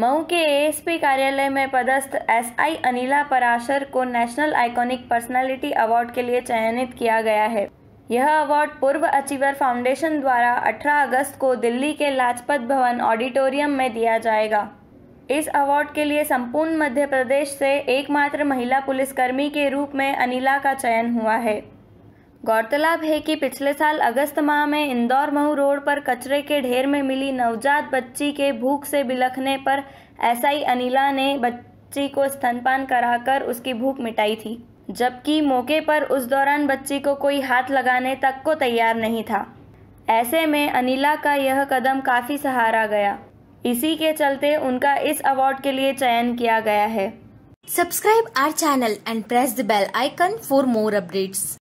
मऊ के एएसपी कार्यालय में पदस्थ एसआई अनिला पराशर को नेशनल आइकॉनिक पर्सनालिटी अवार्ड के लिए चयनित किया गया है यह अवार्ड पूर्व अचीवर फाउंडेशन द्वारा 18 अगस्त को दिल्ली के लाजपत भवन ऑडिटोरियम में दिया जाएगा इस अवार्ड के लिए संपूर्ण मध्य प्रदेश से एकमात्र महिला पुलिसकर्मी के रूप में अनिला का चयन हुआ है गौरतलब है कि पिछले साल अगस्त माह में इंदौर महू रोड पर कचरे के ढेर में मिली नवजात बच्ची के भूख से बिलखने पर एसआई अनिला ने बच्ची को स्तनपान कराकर उसकी भूख मिटाई थी जबकि मौके पर उस दौरान बच्ची को कोई हाथ लगाने तक को तैयार नहीं था ऐसे में अनिला का यह कदम काफ़ी सहारा गया इसी के चलते उनका इस अवार्ड के लिए चयन किया गया है subscribe our channel and press the bell icon for more updates